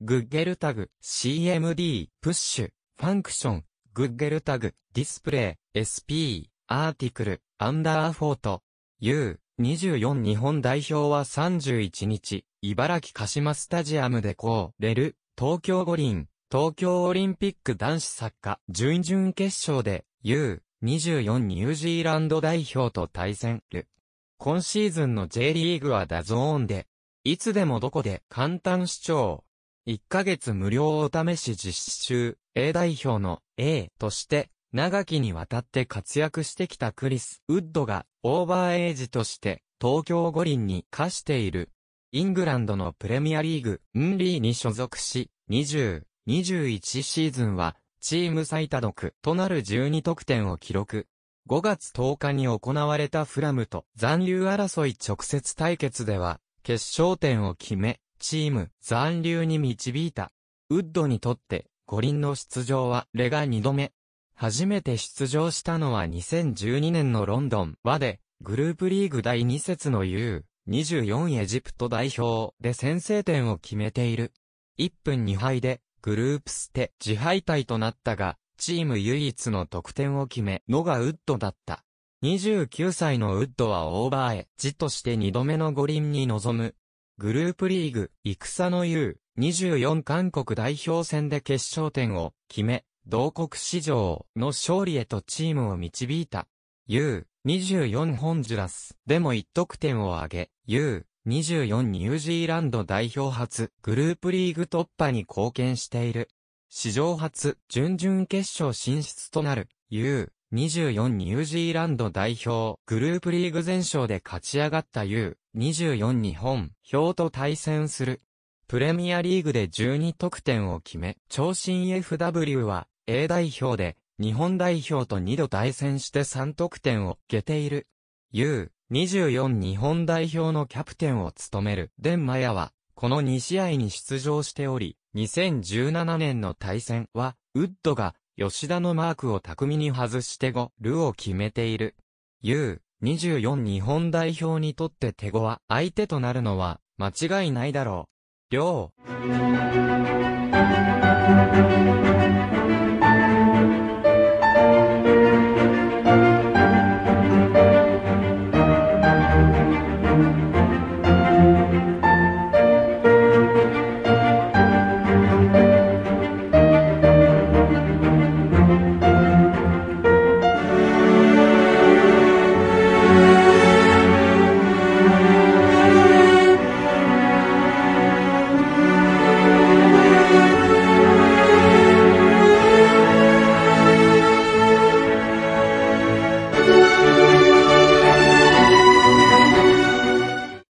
グッゲルタグ、CMD、プッシュ、ファンクション、グッゲルタグ、ディスプレイ、SP、アーティクル、アンダーフォート、U、24日本代表は31日、茨城鹿島スタジアムでこう、レル、東京五輪、東京オリンピック男子サッカー準々決勝で、U、24ニュージーランド代表と対戦、る。今シーズンの J リーグはダゾーンで、いつでもどこで簡単視聴。1ヶ月無料お試し実施中、A 代表の A として、長きにわたって活躍してきたクリス・ウッドが、オーバーエイジとして、東京五輪に課している、イングランドのプレミアリーグ、ンリーに所属し、20、21シーズンは、チーム最多得となる12得点を記録。5月10日に行われたフラムと残留争い直接対決では、決勝点を決め、チーム残留に導いた。ウッドにとって五輪の出場はレが2度目。初めて出場したのは2012年のロンドン和でグループリーグ第2節の U24 エジプト代表で先制点を決めている。1分2敗でグループ捨て自敗退となったが、チーム唯一の得点を決め、のがウッドだった。29歳のウッドはオーバーエッジとして2度目の五輪に臨む。グループリーグ、戦の U24 韓国代表戦で決勝点を決め、同国史上の勝利へとチームを導いた。U24 ホンジュラスでも1得点を挙げ、U24 ニュージーランド代表初グループリーグ突破に貢献している。史上初準々決勝進出となる U24 24ニュージーランド代表、グループリーグ全勝で勝ち上がった U24 日本、表と対戦する。プレミアリーグで12得点を決め、長身 FW は A 代表で日本代表と2度対戦して3得点を受けている。U24 日本代表のキャプテンを務めるデンマヤは、この2試合に出場しており、2017年の対戦は、ウッドが吉田のマークを巧みに外して5、ルを決めている。U24 日本代表にとって手ごは相手となるのは間違いないだろう。う。